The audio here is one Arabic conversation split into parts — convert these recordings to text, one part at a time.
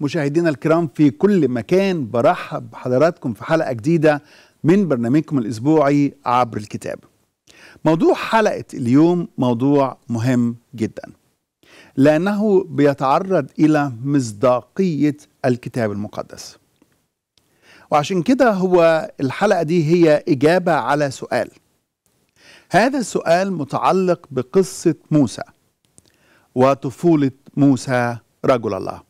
مشاهدينا الكرام في كل مكان برحب بحضراتكم في حلقة جديدة من برنامجكم الأسبوعي عبر الكتاب موضوع حلقة اليوم موضوع مهم جدا لأنه بيتعرض إلى مصداقية الكتاب المقدس وعشان كده هو الحلقة دي هي إجابة على سؤال هذا السؤال متعلق بقصة موسى وطفولة موسى رجل الله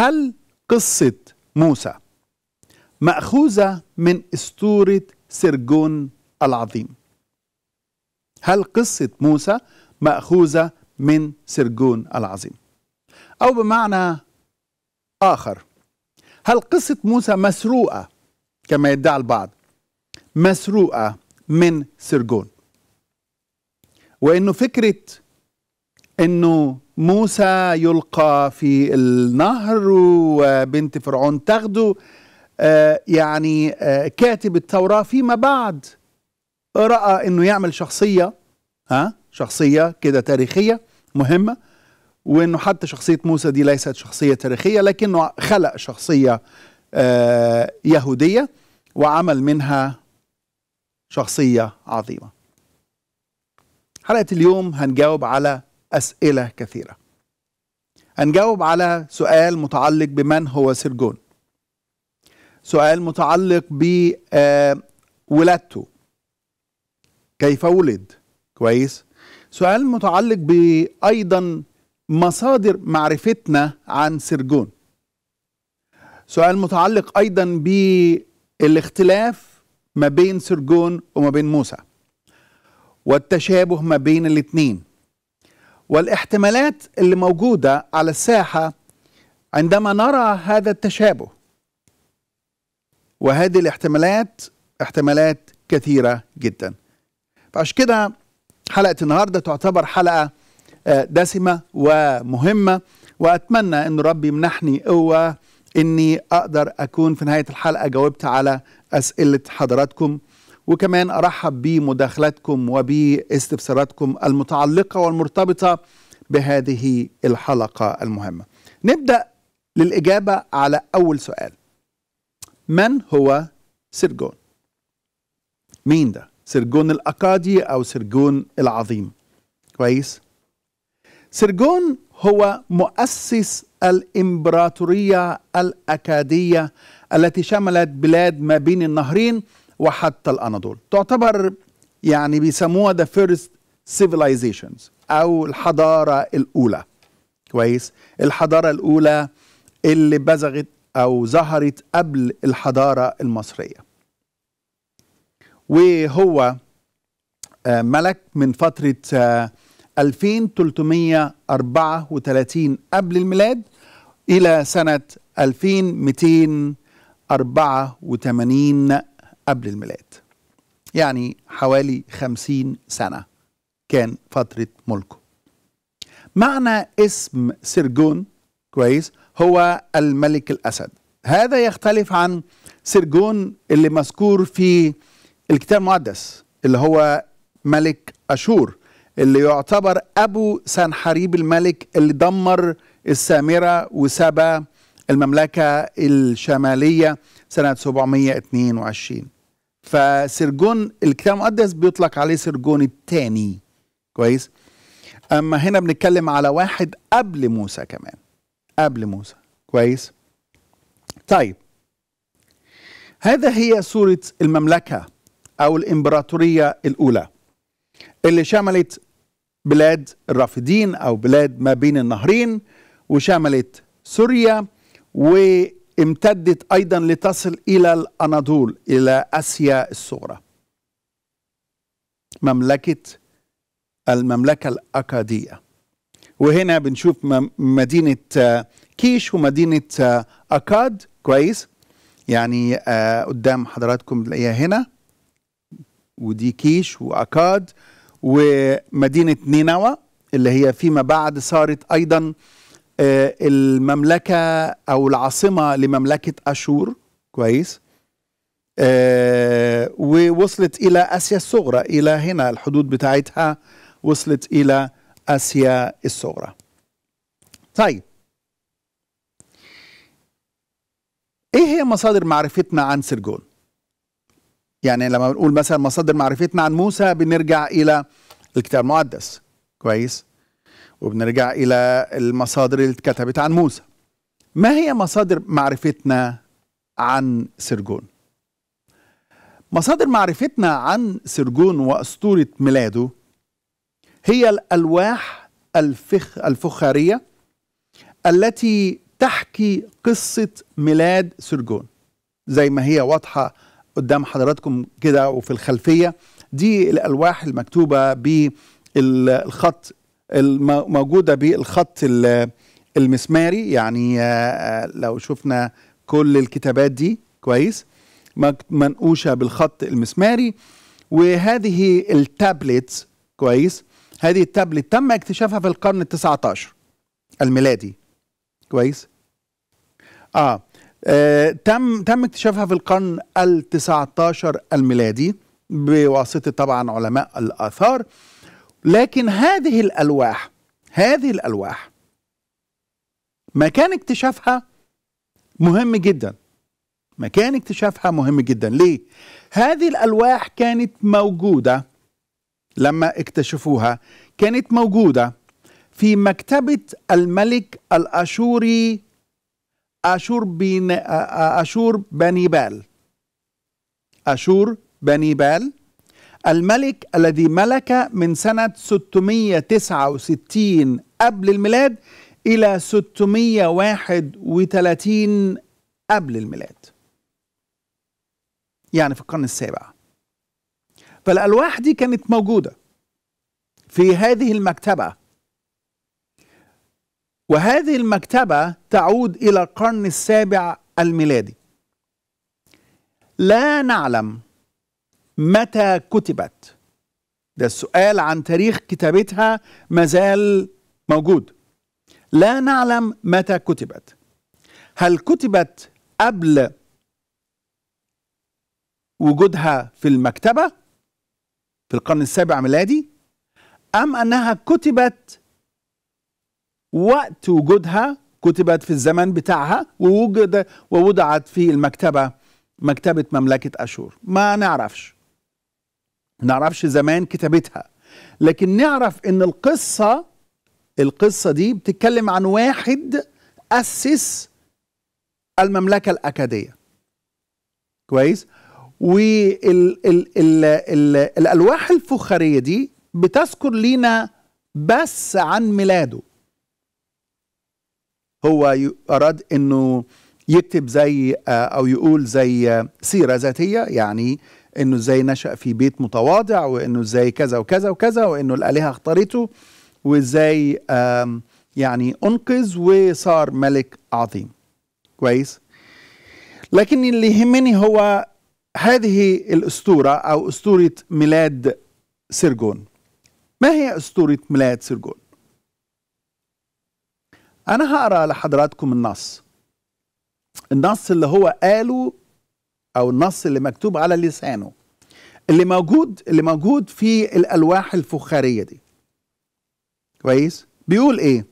هل قصة موسى مأخوذة من أسطورة سرجون العظيم هل قصة موسى مأخوذة من سرجون العظيم أو بمعنى آخر هل قصة موسى مسروقة كما يدعي البعض مسروقة من سرجون وإنه فكرة إنه موسى يلقى في النهر وبنت فرعون تاخده يعني آه، كاتب التوراة فيما بعد رأى انه يعمل شخصية ها شخصية كده تاريخية مهمة وانه حتى شخصية موسى دي ليست شخصية تاريخية لكنه خلق شخصية آه، يهودية وعمل منها شخصية عظيمة حلقة اليوم هنجاوب على أسئلة كثيرة هنجاوب على سؤال متعلق بمن هو سرجون سؤال متعلق بولادته آه، كيف ولد كويس سؤال متعلق بأيضا مصادر معرفتنا عن سرجون سؤال متعلق أيضا بالاختلاف ما بين سرجون وما بين موسى والتشابه ما بين الاثنين والاحتمالات اللي موجودة على الساحة عندما نرى هذا التشابه وهذه الاحتمالات احتمالات كثيرة جدا فعش كده حلقة النهاردة تعتبر حلقة آه، دسمة ومهمة وأتمنى أن ربي يمنحني قوة أني أقدر أكون في نهاية الحلقة جاوبت على أسئلة حضراتكم وكمان أرحب بمداخلاتكم وباستفساراتكم المتعلقة والمرتبطة بهذه الحلقة المهمة نبدأ للإجابة على أول سؤال من هو سرجون؟ مين ده؟ سرجون الأكادي أو سرجون العظيم كويس؟ سرجون هو مؤسس الإمبراطورية الأكادية التي شملت بلاد ما بين النهرين وحتى الأناضول تعتبر يعني بيسموها ذا فيرست civilizations أو الحضارة الأولى كويس الحضارة الأولى اللي بزغت أو ظهرت قبل الحضارة المصرية وهو آه، ملك من فترة 2334 آه، قبل الميلاد إلى سنة 2284 قبل الميلاد يعني حوالي خمسين سنة كان فترة ملكه معنى اسم سرجون كويس هو الملك الأسد هذا يختلف عن سرجون اللي مذكور في الكتاب المقدس اللي هو ملك أشور اللي يعتبر أبو سنحريب الملك اللي دمر السامرة وسبى المملكة الشمالية سنة 722 فسرجون الكتاب المقدس بيطلق عليه سرجون الثاني كويس اما هنا بنتكلم على واحد قبل موسى كمان قبل موسى كويس طيب هذا هي صورة المملكة أو الإمبراطورية الأولى اللي شملت بلاد الرافدين أو بلاد ما بين النهرين وشملت سوريا و امتدت أيضا لتصل إلى الأناضول إلى آسيا الصغرى مملكة المملكة الأكادية وهنا بنشوف مدينة آه، كيش ومدينة آه، أكاد كويس يعني آه، قدام حضراتكم بنلاقيها هنا ودي كيش وأكاد ومدينة نينوى اللي هي فيما بعد صارت أيضا آه، المملكة أو العاصمة لمملكة أشور كويس آه، ووصلت إلى آسيا الصغرى إلى هنا الحدود بتاعتها وصلت إلى آسيا الصغرى طيب ايه هي مصادر معرفتنا عن سرجون يعني لما بنقول مثلا مصادر معرفتنا عن موسى بنرجع الى الكتاب المقدس كويس وبنرجع إلى المصادر اللي اتكتبت عن موسى ما هي مصادر معرفتنا عن سرجون؟ مصادر معرفتنا عن سرجون وأسطورة ميلاده هي الألواح الفخ الفخارية التي تحكي قصة ميلاد سرجون زي ما هي واضحة قدام حضراتكم كده وفي الخلفية دي الألواح المكتوبة بالخط الموجوده بالخط المسماري يعني آه، آه، لو شفنا كل الكتابات دي كويس منقوشه بالخط المسماري وهذه التابلت كويس هذه التابلت تم اكتشافها في القرن ال 19 الميلادي كويس اه, آه تم تم اكتشافها في القرن ال 19 الميلادي بواسطه طبعا علماء الاثار لكن هذه الألواح هذه الألواح مكان اكتشافها مهم جدا مكان اكتشافها مهم جدا ليه؟ هذه الألواح كانت موجودة لما اكتشفوها كانت موجودة في مكتبة الملك الأشوري أشور بن أشور بنيبال أشور بنيبال الملك الذي ملك من سنة 669 قبل الميلاد إلى 631 قبل الميلاد يعني في القرن السابع فالألواح دي كانت موجودة في هذه المكتبة وهذه المكتبة تعود إلى القرن السابع الميلادي لا نعلم متى كتبت ده السؤال عن تاريخ كتابتها مازال موجود لا نعلم متى كتبت هل كتبت قبل وجودها في المكتبة في القرن السابع ميلادي أم أنها كتبت وقت وجودها كتبت في الزمن بتاعها ووجد ووضعت في المكتبة مكتبة مملكة أشور ما نعرفش نعرفش زمان كتابتها لكن نعرف ان القصة القصة دي بتتكلم عن واحد أسس المملكة الأكادية كويس والألواح الفخارية دي بتذكر لينا بس عن ميلاده هو أراد أنه يكتب زي أو يقول زي سيرة ذاتية يعني انه ازاي نشا في بيت متواضع وانه ازاي كذا وكذا وكذا وانه الالهه اختارته وازاي يعني انقذ وصار ملك عظيم كويس لكن اللي يهمني هو هذه الاسطوره او اسطوره ميلاد سرجون ما هي اسطوره ميلاد سرجون انا هقرا لحضراتكم النص النص اللي هو قاله او النص اللي مكتوب على لسانه اللي موجود اللي موجود في الالواح الفخاريه دي كويس بيقول ايه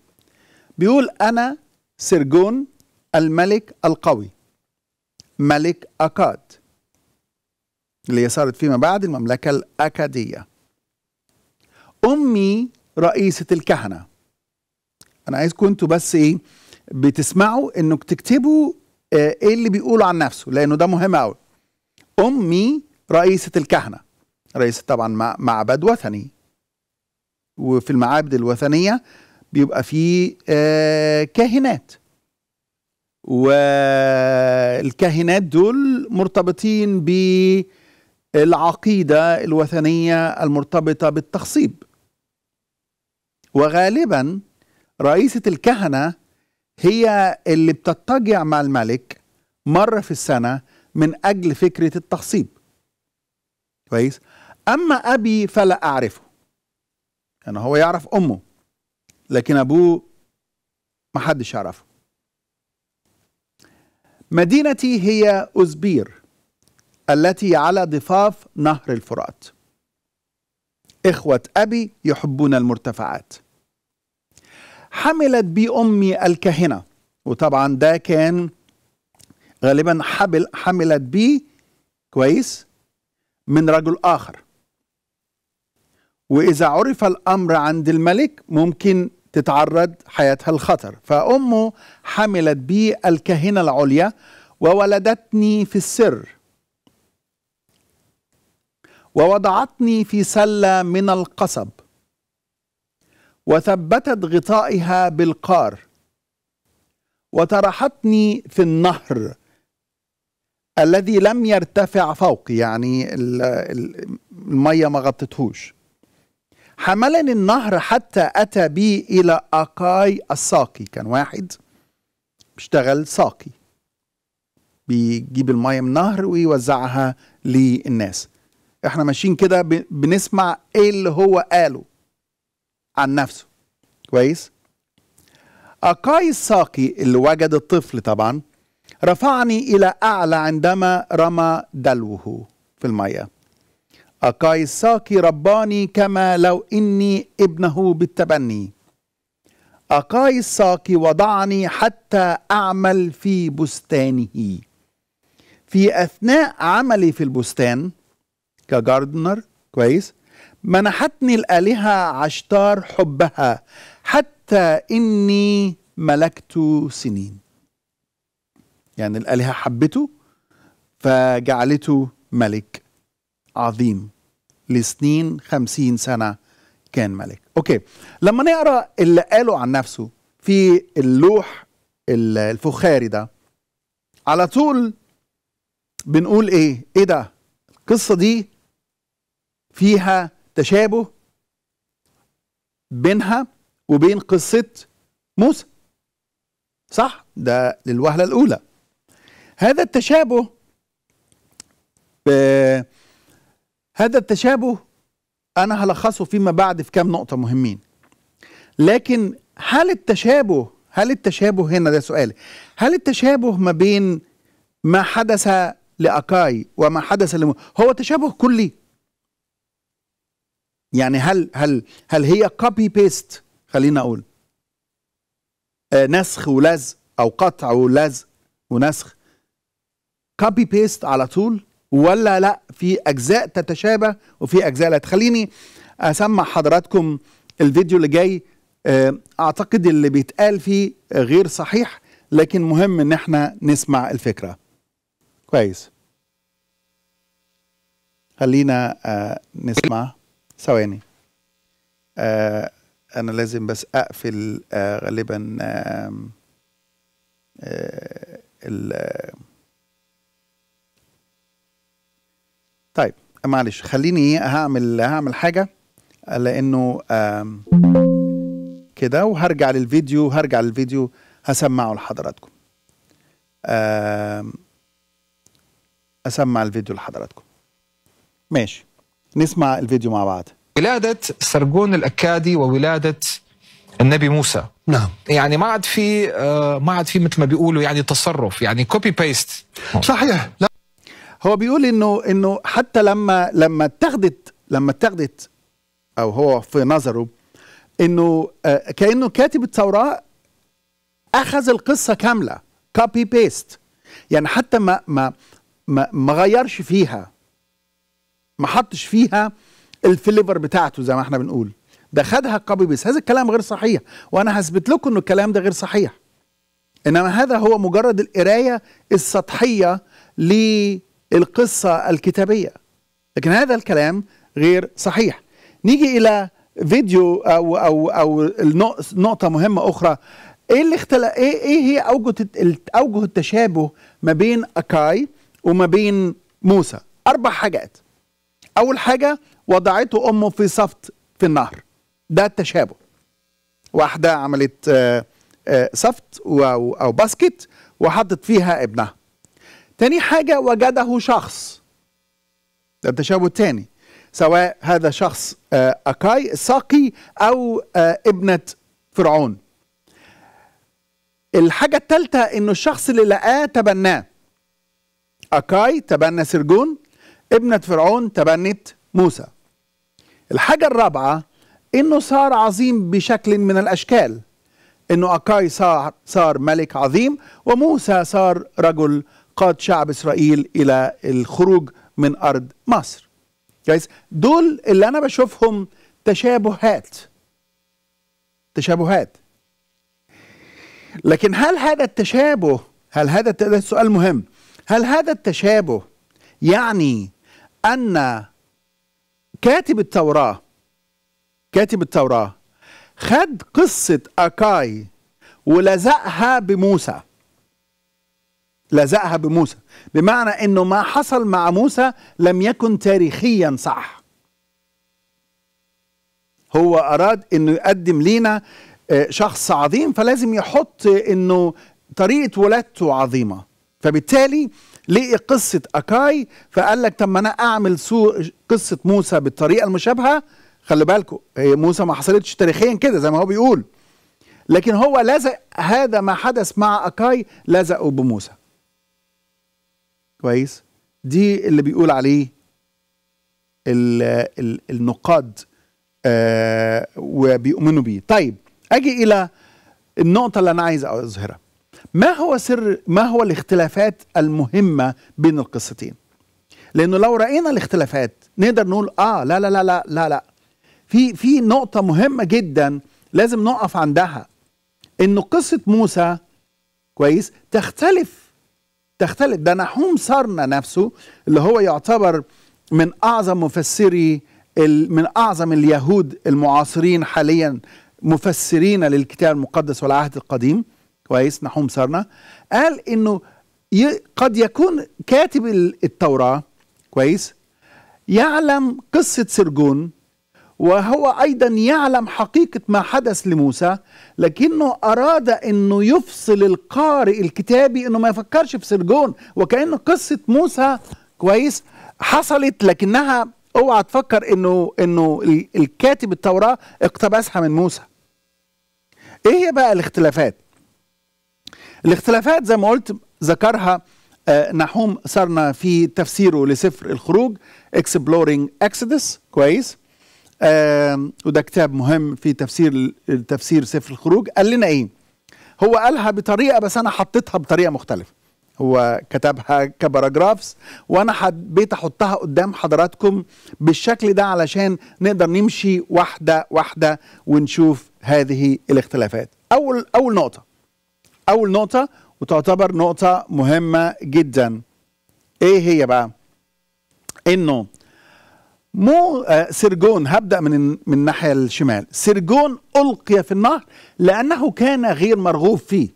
بيقول انا سرجون الملك القوي ملك اكاد اللي صارت فيما بعد المملكه الاكاديه امي رئيسه الكهنه انا عايزكم انتوا بس ايه بتسمعوا انك تكتبوا آه، ايه اللي بيقوله عن نفسه لانه ده مهم قوي امي رئيسه الكهنه رئيسه طبعا معبد وثني وفي المعابد الوثنيه بيبقى فيه آه، كاهنات والكاهنات دول مرتبطين بالعقيده الوثنيه المرتبطه بالتخصيب وغالبا رئيسه الكهنه هي اللي بتتجع مع الملك مرة في السنة من أجل فكرة التخصيب كويس أما أبي فلا أعرفه يعني هو يعرف أمه لكن أبوه محدش يعرفه مدينتي هي أزبير التي على ضفاف نهر الفرات إخوة أبي يحبون المرتفعات حملت بي أمي الكاهنة وطبعا ده كان غالبا حبل حملت بي كويس من رجل آخر وإذا عرف الأمر عند الملك ممكن تتعرض حياتها الخطر فأمه حملت بي الكاهنة العليا وولدتني في السر ووضعتني في سلة من القصب وثبتت غطائها بالقار وطرحتني في النهر الذي لم يرتفع فوقي يعني المية ما غطتهوش حملني النهر حتى أتى بي إلى أقاي الساقي كان واحد بيشتغل ساقي بيجيب المية من النهر ويوزعها للناس احنا ماشيين كده بنسمع ايه اللي هو قاله عن نفسه كويس أقاي الساقي اللي وجد الطفل طبعا رفعني إلى أعلى عندما رمى دلوه في المية أقاي الساقي رباني كما لو إني ابنه بالتبني أقاي الساقي وضعني حتى أعمل في بستانه في أثناء عملي في البستان كجاردنر كويس منحتني الآلهة عشتار حبها حتى إني ملكت سنين يعني الآلهة حبته فجعلته ملك عظيم لسنين خمسين سنة كان ملك أوكي لما نقرأ اللي قاله عن نفسه في اللوح الفخاري ده على طول بنقول ايه ايه ده القصة دي فيها تشابه بينها وبين قصة موسى صح ده للوهلة الأولى هذا التشابه هذا التشابه أنا هلخصه فيما بعد في كام نقطة مهمين لكن هل التشابه هل التشابه هنا ده سؤالي هل التشابه ما بين ما حدث لأكاي وما حدث لموسى هو تشابه كلي يعني هل هل هل هي كوبي بيست خلينا اقول آه نسخ ولزق او قطع ولزق ونسخ كوبي بيست على طول ولا لا في اجزاء تتشابه وفي اجزاء لا تخليني اسمع حضراتكم الفيديو اللي جاي آه اعتقد اللي بيتقال فيه غير صحيح لكن مهم ان احنا نسمع الفكره كويس خلينا آه نسمع ثواني آه انا لازم بس اقفل آه غالبا آه آه ال طيب معلش خليني هعمل هعمل حاجه لانه كده وهرجع للفيديو هرجع للفيديو هسمعه لحضراتكم اسمع الفيديو لحضراتكم ماشي نسمع الفيديو مع بعض ولادة سرجون الأكادي وولادة النبي موسى نعم يعني ما عاد في آه، ما عاد في مثل ما بيقولوا يعني تصرف يعني كوبي بيست صحيح لا. هو بيقول انه انه حتى لما لما اتخذت لما اتخذت او هو في نظره انه آه، كانه كاتب التوراه اخذ القصه كامله كوبي بيست يعني حتى ما ما ما, ما غيرش فيها ما حطش فيها الفليفر بتاعته زي ما احنا بنقول ده خدها كوبي بيس هذا الكلام غير صحيح وانا هثبت لكم ان الكلام ده غير صحيح انما هذا هو مجرد القرايه السطحيه للقصه الكتابيه لكن هذا الكلام غير صحيح نيجي الى فيديو او او او نقطه مهمه اخرى ايه اللي اختل... ايه ايه هي اوجه اوجه التشابه ما بين اكاي وما بين موسى اربع حاجات أول حاجة وضعته أمه في صفت في النهر ده التشابه واحدة عملت آه، آه، صفت أو باسكت وحطت فيها ابنها تاني حاجة وجده شخص ده التشابه التاني سواء هذا شخص آه، أكاي ساقي أو ابنة فرعون الحاجة التالتة إنه الشخص اللي لقاه تبناه أكاي تبنى سرجون ابنة فرعون تبنت موسى الحاجة الرابعة انه صار عظيم بشكل من الاشكال انه اكاي صار, صار ملك عظيم وموسى صار رجل قاد شعب اسرائيل الى الخروج من ارض مصر جايز دول اللي انا بشوفهم تشابهات تشابهات لكن هل هذا التشابه هل هذا ده سؤال مهم هل هذا التشابه يعني أن كاتب التوراة كاتب التوراة خد قصة أكاي ولزقها بموسى لزقها بموسى بمعنى انه ما حصل مع موسى لم يكن تاريخيا صح هو اراد انه يقدم لينا آه، شخص عظيم فلازم يحط انه طريقه ولادته عظيمه فبالتالي لقي قصة أكاي فقال لك طب ما أنا أعمل قصة موسى بالطريقة المشابهة خلي بالكم هي موسى ما حصلتش تاريخيا كده زي ما هو بيقول لكن هو لزق هذا ما حدث مع أكاي لزقه بموسى كويس دي اللي بيقول عليه الـ الـ النقاد آه وبيؤمنوا بيه طيب أجي إلى النقطة اللي أنا عايز أظهرها ما هو سر ما هو الاختلافات المهمه بين القصتين لانه لو راينا الاختلافات نقدر نقول اه لا لا لا لا لا لا في في نقطه مهمه جدا لازم نقف عندها انه قصه موسى كويس تختلف تختلف ده نحوم صارنا نفسه اللي هو يعتبر من اعظم مفسري من اعظم اليهود المعاصرين حاليا مفسرين للكتاب المقدس والعهد القديم كويس نحوم سرنا قال انه قد يكون كاتب التوراة كويس يعلم قصة سرجون وهو أيضا يعلم حقيقة ما حدث لموسى لكنه أراد أنه يفصل القارئ الكتابي أنه ما يفكرش في سرجون وكأن قصة موسى كويس حصلت لكنها اوعى تفكر انه انه الكاتب التوراه اقتبسها من موسى ايه هي بقى الاختلافات الاختلافات زي ما قلت ذكرها آه، نحوم سارنا في تفسيره لسفر الخروج Exploring Exodus كويس آه، وده كتاب مهم في تفسير تفسير سفر الخروج قال لنا ايه هو قالها بطريقه بس انا حطيتها بطريقه مختلفه هو كتبها كباراجرافز وانا حبيت احطها قدام حضراتكم بالشكل ده علشان نقدر نمشي واحده واحده ونشوف هذه الاختلافات اول اول نقطه أول نقطة وتعتبر نقطة مهمة جدا إيه هي بقى؟ إنه مو آه، سرجون هبدأ من من الناحية الشمال سرجون ألقي في النهر لأنه كان غير مرغوب فيه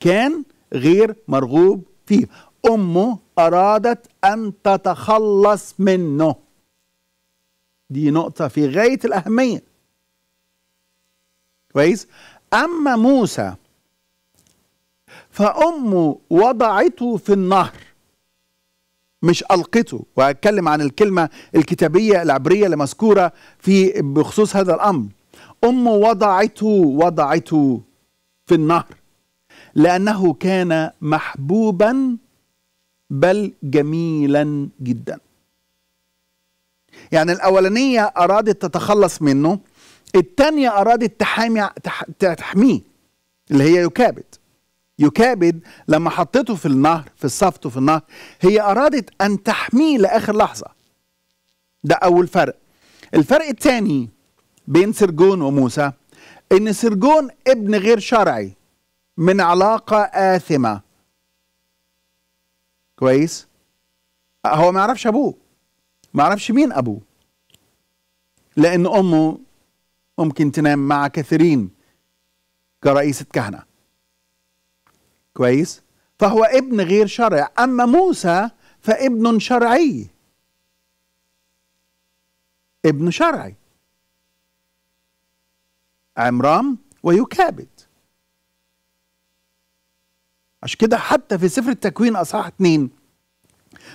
كان غير مرغوب فيه أمه أرادت أن تتخلص منه دي نقطة في غاية الأهمية كويس أما موسى فأمه وضعته في النهر مش ألقته وأتكلم عن الكلمة الكتابية العبرية اللي مذكورة في بخصوص هذا الأمر أمه وضعته وضعته في النهر لأنه كان محبوبا بل جميلا جدا يعني الأولانية أرادت تتخلص منه الثانية أرادت تحامي تحميه اللي هي يكابد يكابد لما حطته في النهر في الصفت في النهر هي أرادت أن تحميه لآخر لحظة ده أول فرق الفرق الثاني بين سرجون وموسى إن سرجون ابن غير شرعي من علاقة آثمة كويس هو ما يعرفش أبوه ما يعرفش مين أبوه لأن أمه ممكن تنام مع كثيرين كرئيسة كهنة كويس فهو ابن غير شرع أما موسى فابن شرعي ابن شرعي عمران ويكابد عشان كده حتى في سفر التكوين اصحاح اثنين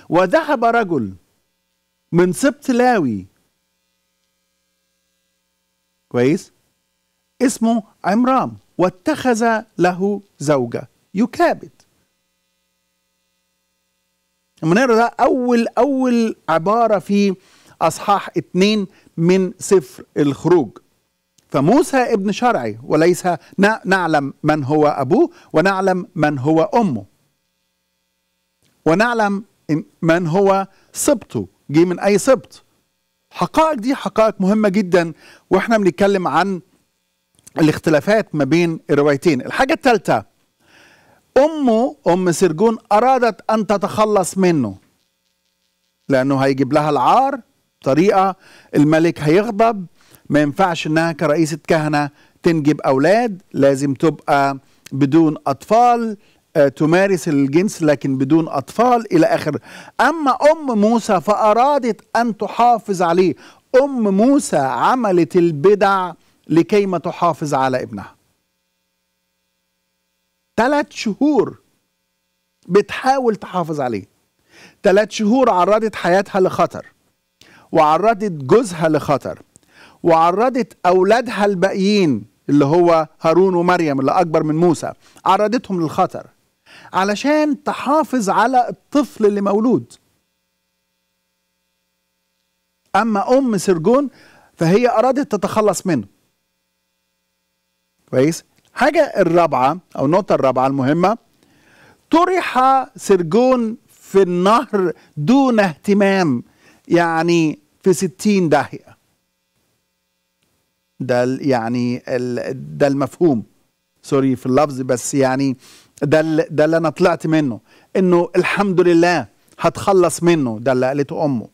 وذهب رجل من سبط لاوي كويس اسمه عمران واتخذ له زوجة يكابد لما نقرا ده أول أول عبارة في أصحاح اتنين من سفر الخروج فموسى ابن شرعي وليس نعلم من هو أبوه ونعلم من هو أمه ونعلم من هو سبطه جه من أي سبط حقائق دي حقائق مهمة جدا واحنا بنتكلم عن الاختلافات ما بين الروايتين الحاجة الثالثة أمه أم سرجون أرادت أن تتخلص منه لأنه هيجيب لها العار بطريقة الملك هيغضب ما ينفعش إنها كرئيسة كهنة تنجب أولاد لازم تبقى بدون أطفال آه، تمارس الجنس لكن بدون أطفال إلى آخر أما أم موسى فأرادت أن تحافظ عليه أم موسى عملت البدع لكيما تحافظ على ابنها ثلاث شهور بتحاول تحافظ عليه ثلاث شهور عرضت حياتها لخطر وعرضت جوزها لخطر وعرضت أولادها الباقيين اللي هو هارون ومريم اللي أكبر من موسى عرضتهم للخطر علشان تحافظ على الطفل اللي مولود أما أم سرجون فهي أرادت تتخلص منه كويس حاجة الرابعة أو النقطة الرابعة المهمة طرح سرجون في النهر دون اهتمام يعني في ستين داهية ده يعني ده المفهوم سوري في اللفظ بس يعني ده اللي ده اللي انا طلعت منه انه الحمد لله هتخلص منه ده اللي قالته امه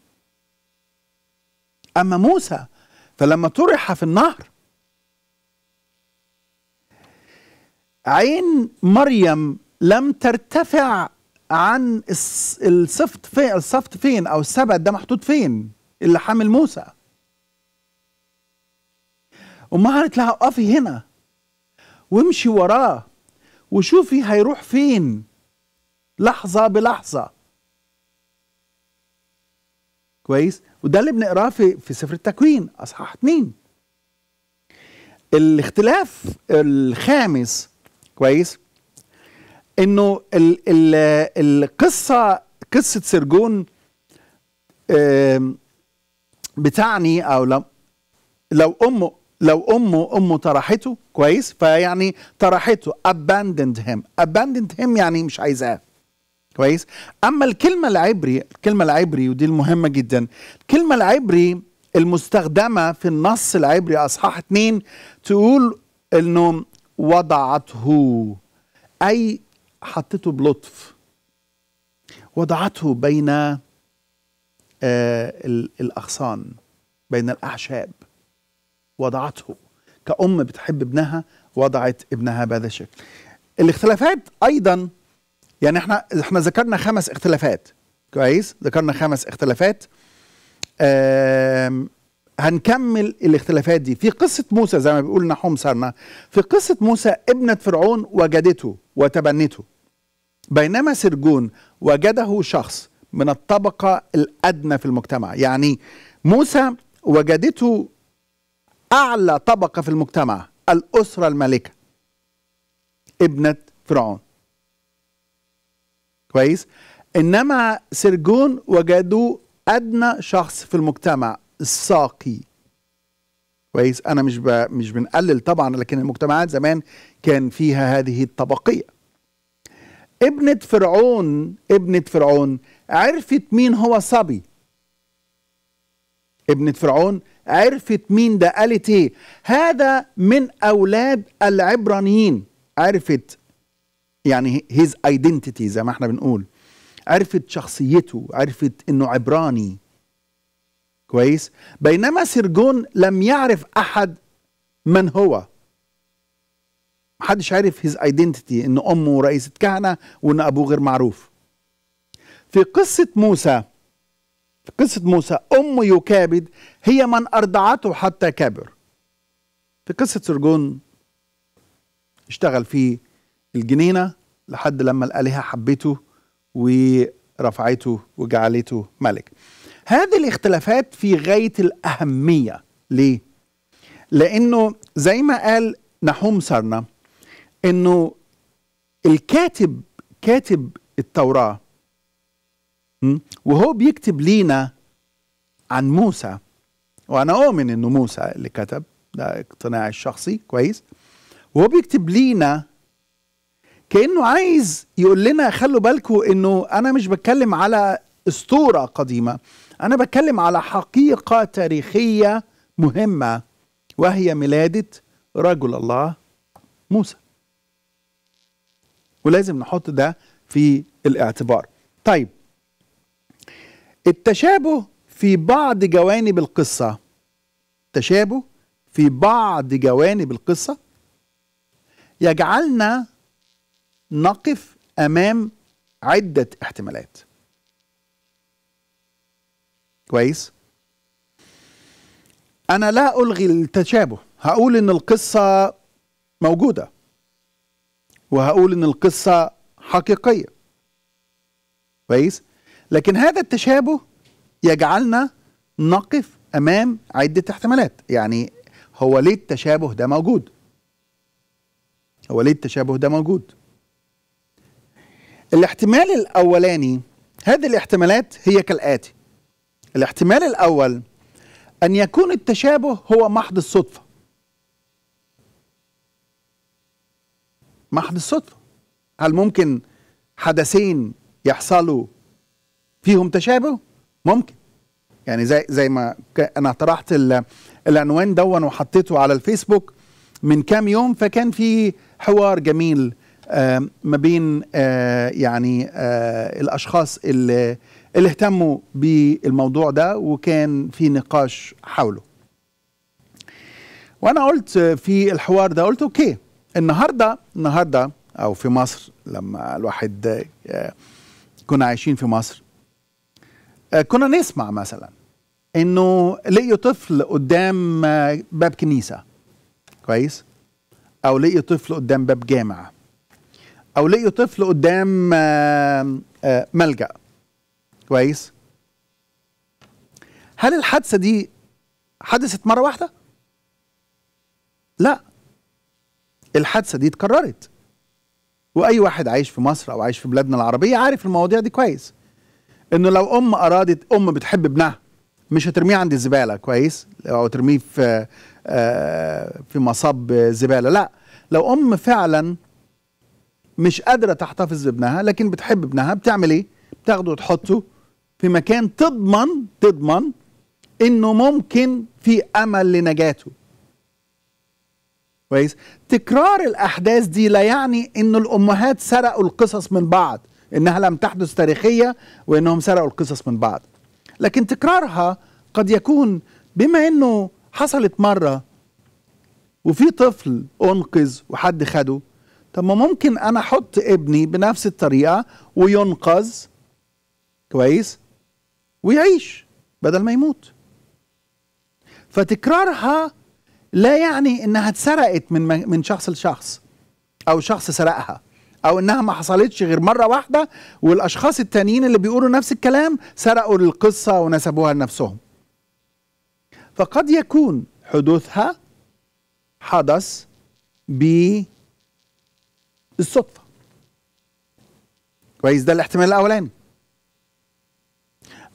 اما موسى فلما طرح في النهر عين مريم لم ترتفع عن الصفت فين الصفت فين او السبت ده محطوط فين اللي حامل موسى امها قالت لها اقفي هنا وامشي وراه وشوفي هيروح فين لحظة بلحظة كويس وده اللي بنقراه في في سفر التكوين اصحاح 2 الاختلاف الخامس كويس انه ال ال القصه قصه سرجون بتعني او لو لو امه لو امه امه طرحته كويس فيعني طرحته abandoned him abandoned him يعني مش عايزاه كويس اما الكلمه العبري الكلمه العبري ودي المهمه جدا الكلمه العبري المستخدمه في النص العبري اصحاح اتنين تقول انه وضعته اي حطته بلطف وضعته بين آه الاغصان بين الاعشاب وضعته كأم بتحب ابنها وضعت ابنها بهذا الشكل الاختلافات أيضا يعني احنا احنا ذكرنا خمس اختلافات كويس ذكرنا خمس اختلافات هنكمل الاختلافات دي في قصة موسى زي ما بيقول نحوم سرنا في قصة موسى ابنة فرعون وجدته وتبنته بينما سرجون وجده شخص من الطبقة الأدنى في المجتمع يعني موسى وجدته أعلى طبقة في المجتمع الأسرة المالكة ابنة فرعون كويس إنما سرجون وجدوا أدنى شخص في المجتمع الساقي كويس أنا مش ب... مش بنقلل طبعا لكن المجتمعات زمان كان فيها هذه الطبقية ابنة فرعون ابنة فرعون عرفت مين هو صبي ابنة فرعون عرفت مين ده قالت ايه هذا من اولاد العبرانيين عرفت يعني هيز ايدنتيتي زي ما احنا بنقول عرفت شخصيته عرفت انه عبراني كويس بينما سرجون لم يعرف احد من هو محدش عارف هيز ايدنتيتي ان امه رئيسه كهنه وان ابوه غير معروف في قصه موسى قصة موسى أم يكابد هي من أرضعته حتى كبر في قصة سرجون اشتغل في الجنينة لحد لما الآلهة حبته ورفعته وجعلته ملك هذه الاختلافات في غاية الأهمية ليه؟ لأنه زي ما قال نحوم سرنا أنه الكاتب كاتب التوراة وهو بيكتب لينا عن موسى وانا اؤمن انه موسى اللي كتب ده اقتناعي الشخصي كويس وهو بيكتب لينا كانه عايز يقول لنا خلوا بالكم انه انا مش بتكلم على اسطوره قديمه انا بتكلم على حقيقه تاريخيه مهمه وهي ميلاده رجل الله موسى ولازم نحط ده في الاعتبار طيب التشابه في بعض جوانب القصة تشابه في بعض جوانب القصة يجعلنا نقف أمام عدة احتمالات كويس أنا لا ألغي التشابه هقول إن القصة موجودة وهقول إن القصة حقيقية كويس لكن هذا التشابه يجعلنا نقف امام عده احتمالات يعني هو ليه التشابه ده موجود هو ليه التشابه ده موجود الاحتمال الاولاني هذه الاحتمالات هي كالاتي الاحتمال الاول ان يكون التشابه هو محض الصدفه محض الصدفه هل ممكن حدثين يحصلوا فيهم تشابه ممكن يعني زي زي ما انا طرحت العنوان دون وحطيته على الفيسبوك من كام يوم فكان في حوار جميل آه، ما بين آه، يعني آه، الاشخاص اللي, اللي اهتموا بالموضوع ده وكان في نقاش حوله وانا قلت في الحوار ده قلت اوكي النهارده النهارده او في مصر لما الواحد كنا عايشين في مصر آه، كنا نسمع مثلا انه لقيوا طفل قدام آه، باب كنيسه كويس او لقيوا طفل قدام باب جامع او لقيوا طفل قدام آه، ملجا كويس هل الحادثه دي حدثت مره واحده لا الحادثه دي اتكررت واي واحد عايش في مصر او عايش في بلادنا العربيه عارف المواضيع دي كويس انه لو ام ارادت ام بتحب ابنها مش هترميه عند الزباله كويس او ترميه في آه، في مصب زباله لا لو ام فعلا مش قادره تحتفظ بابنها لكن بتحب ابنها بتعمل ايه بتاخده وتحطه في مكان تضمن تضمن انه ممكن في امل لنجاته كويس تكرار الاحداث دي لا يعني ان الامهات سرقوا القصص من بعض انها لم تحدث تاريخيه وانهم سرقوا القصص من بعض لكن تكرارها قد يكون بما انه حصلت مره وفي طفل انقذ وحد خده طب ما ممكن انا احط ابني بنفس الطريقه وينقذ كويس ويعيش بدل ما يموت فتكرارها لا يعني انها اتسرقت من من شخص لشخص او شخص سرقها او انها ما حصلتش غير مره واحده والاشخاص التانيين اللي بيقولوا نفس الكلام سرقوا القصه ونسبوها لنفسهم فقد يكون حدوثها حدث بالصدفه كويس ده الاحتمال الاولاني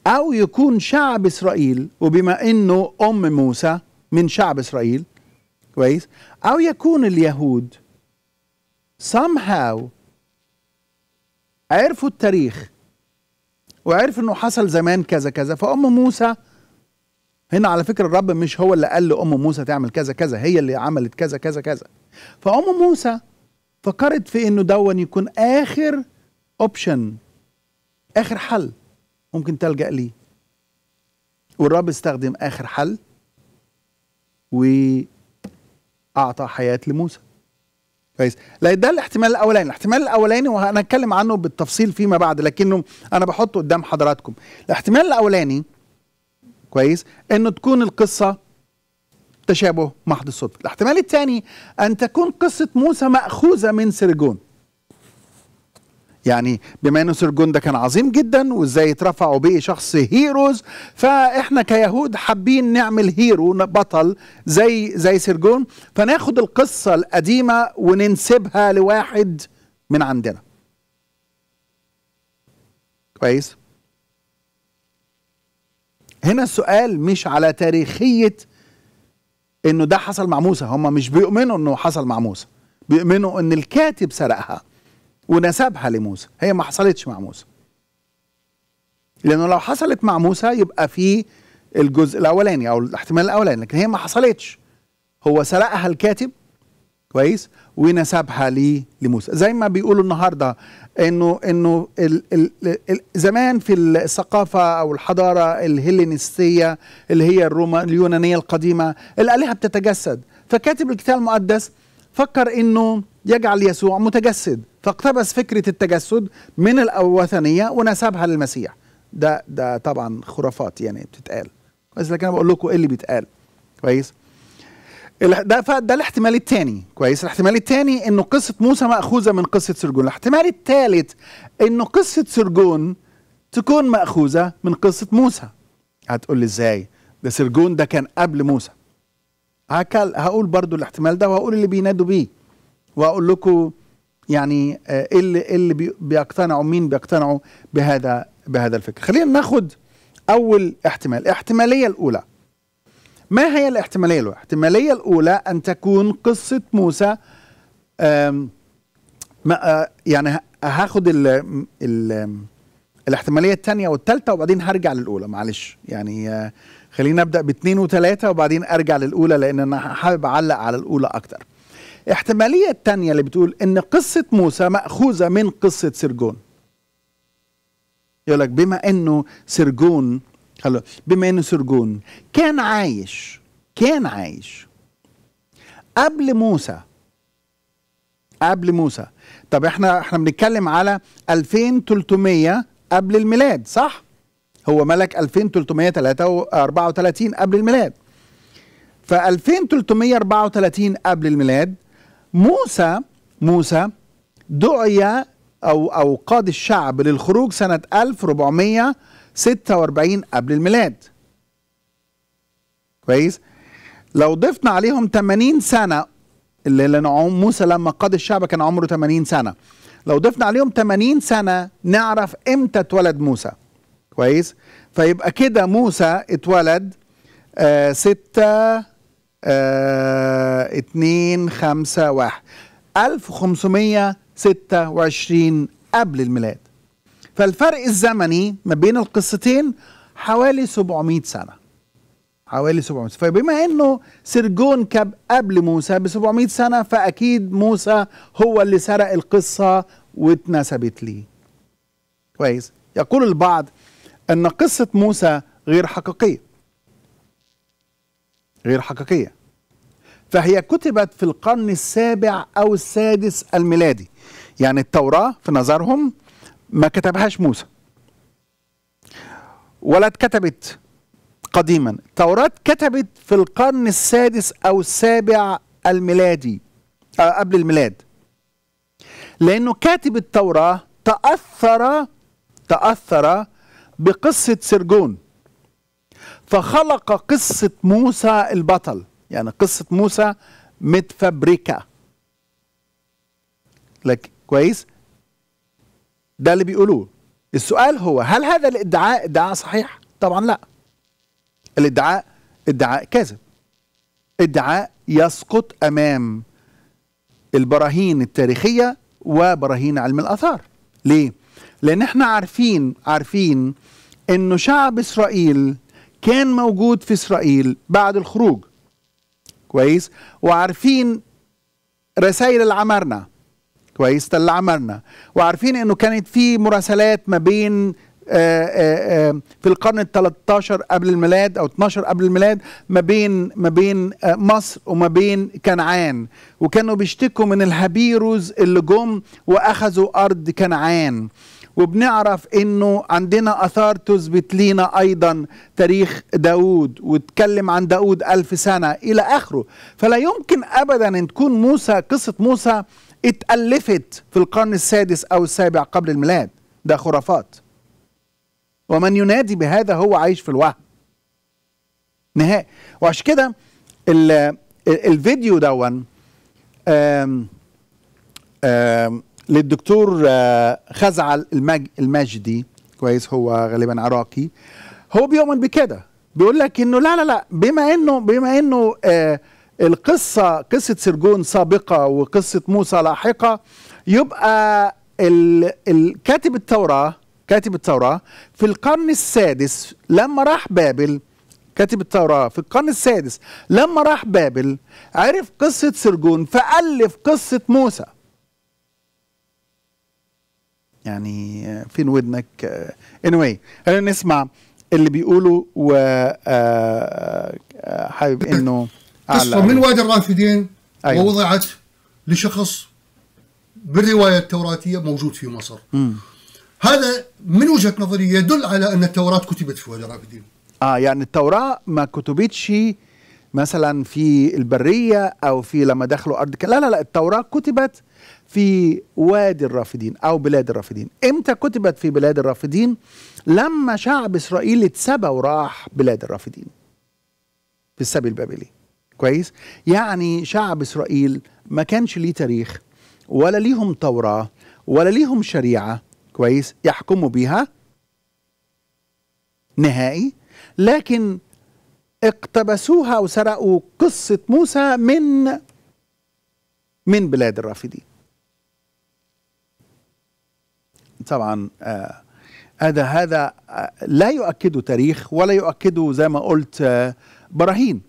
او يكون شعب اسرائيل وبما انه ام موسى من شعب اسرائيل كويس او يكون اليهود somehow عرفوا التاريخ وعرفوا انه حصل زمان كذا كذا فام موسى هنا على فكره الرب مش هو اللي قال لام موسى تعمل كذا كذا هي اللي عملت كذا كذا كذا فام موسى فكرت في انه دون يكون اخر اوبشن اخر حل ممكن تلجا ليه والرب استخدم اخر حل واعطى حياه لموسى كويس لا ده الاحتمال الاولاني الاحتمال الاولاني وانا اتكلم عنه بالتفصيل فيما بعد لكنه انا بحطه قدام حضراتكم الاحتمال الاولاني كويس انه تكون القصه تشابه محض الصدفه الاحتمال الثاني ان تكون قصه موسى ماخوذه من سرجون يعني بما ان سرجون ده كان عظيم جدا وازاي اترفعوا بيه شخص هيروز فاحنا كيهود حابين نعمل هيرو بطل زي زي سرجون فناخد القصه القديمه وننسبها لواحد من عندنا كويس هنا السؤال مش على تاريخيه انه ده حصل مع موسى هم مش بيؤمنوا انه حصل مع موسى بيؤمنوا ان الكاتب سرقها ونسبها لموسى هي ما حصلتش مع موسى لانه لو حصلت مع موسى يبقى في الجزء الاولاني او الاحتمال الاولاني لكن هي ما حصلتش هو سرقها الكاتب كويس ونسبها لي لموسى زي ما بيقولوا النهارده انه انه ال ال ال زمان في الثقافه او الحضاره الهيلينستيه اللي هي الروما اليونانيه القديمه الالهه بتتجسد فكاتب الكتاب المقدس فكر انه يجعل يسوع متجسد فاقتبس فكرة التجسد من الوثنية ونسبها للمسيح ده ده طبعا خرافات يعني بتتقال كويس لكن انا بقول لكم ايه اللي بيتقال كويس ده فده الاحتمال الثاني كويس الاحتمال الثاني انه قصه موسى ماخوذه من قصه سرجون الاحتمال الثالث انه قصه سرجون تكون ماخوذه من قصه موسى هتقول لي ازاي ده سرجون ده كان قبل موسى هقول برضو الاحتمال ده وهقول اللي بينادوا بيه واقول لكم يعني ايه اللي إيه اللي بيقتنعوا مين بيقتنعوا بهذا بهذا الفكر خلينا ناخد اول احتمال الاحتماليه الاولى ما هي الاحتماليه الاولى الاحتماليه الاولى ان تكون قصه موسى ما آه، يعني هاخد الـ الـ الاحتماليه الثانيه والثالثه وبعدين هرجع للاولى معلش يعني آه، خلينا ابدا باثنين وثلاثه وبعدين ارجع للاولى لان انا حابب اعلق على الاولى اكتر احتمالية التانية اللي بتقول ان قصة موسى مأخوذة من قصة سرجون يقول لك بما انه سرجون بما انه سرجون كان عايش كان عايش قبل موسى قبل موسى طب احنا احنا بنتكلم على 2300 قبل الميلاد صح هو ملك 2334 قبل الميلاد ف 2334 قبل الميلاد موسى موسى دعي او او قاد الشعب للخروج سنه 1446 قبل الميلاد كويس لو ضفنا عليهم 80 سنه اللي لان موسى لما قاد الشعب كان عمره 80 سنه لو ضفنا عليهم 80 سنه نعرف امتى اتولد موسى كويس فيبقى كده موسى اتولد آه ستة 2 5 1 1526 قبل الميلاد فالفرق الزمني ما بين القصتين حوالي 700 سنة حوالي 700 سنة فبما انه سرجون كب قبل موسى ب 700 سنة فأكيد موسى هو اللي سرق القصة واتنسبت ليه كويس يقول البعض أن قصة موسى غير حقيقية غير حقيقية فهي كتبت في القرن السابع أو السادس الميلادي يعني التوراة في نظرهم ما كتبهاش موسى ولا اتكتبت قديما التوراة كتبت في القرن السادس أو السابع الميلادي أو آه، قبل الميلاد لأنه كاتب التوراة تأثر تأثر بقصة سرجون فخلق قصة موسى البطل يعني قصة موسى متفبركة لك كويس ده اللي بيقولوه السؤال هو هل هذا الادعاء ادعاء صحيح طبعا لا الادعاء ادعاء كاذب ادعاء يسقط امام البراهين التاريخيه وبراهين علم الاثار ليه لان احنا عارفين عارفين انه شعب اسرائيل كان موجود في إسرائيل بعد الخروج كويس وعارفين رسائل العمارنة كويس تل عمارنة وعارفين أنه كانت في مراسلات ما بين آآ آه، آآ آه، آه، في القرن ال 13 قبل الميلاد او 12 قبل الميلاد ما بين ما بين مصر وما بين كنعان وكانوا بيشتكوا من الهابيروز اللي جم واخذوا ارض كنعان وبنعرف انه عندنا اثار تثبت لينا ايضا تاريخ داود وتكلم عن داود الف سنة الى اخره فلا يمكن ابدا ان تكون موسى قصة موسى اتألفت في القرن السادس او السابع قبل الميلاد ده خرافات ومن ينادي بهذا هو عايش في الوهم نهائي وعشان كده الفيديو دون آم آم للدكتور آه، خزعل المج... المجدي كويس هو غالبا عراقي هو بيؤمن بكده بيقول لك انه لا لا لا بما انه بما انه آه القصه قصه سرجون سابقه وقصه موسى لاحقه يبقى كاتب التوراه كاتب التوراه في القرن السادس لما راح بابل كاتب التوراة في القرن السادس لما راح بابل عرف قصة سرجون فألف قصة موسى يعني آه، فين ودنك آه، anyway خلينا نسمع اللي بيقولوا و آه، حابب انه قصه من وادي الرافدين أيوة. ووضعت لشخص بالروايه التوراتيه موجود في مصر م. هذا من وجهه نظري يدل على ان التوراه كتبت في وادي الرافدين اه يعني التوراه ما كتبتش مثلا في البريه او في لما دخلوا ارض لا لا لا التوراه كتبت في وادي الرافدين او بلاد الرافدين امتى كتبت في بلاد الرافدين لما شعب اسرائيل اتسبى وراح بلاد الرافدين في السبي البابلي كويس يعني شعب اسرائيل ما كانش ليه تاريخ ولا ليهم توراه ولا ليهم شريعه كويس يحكموا بيها نهائي لكن اقتبسوها وسرقوا قصة موسى من من بلاد الرافدين طبعا آه هذا هذا آه، لا يؤكده تاريخ ولا يؤكده زي ما قلت آه، براهين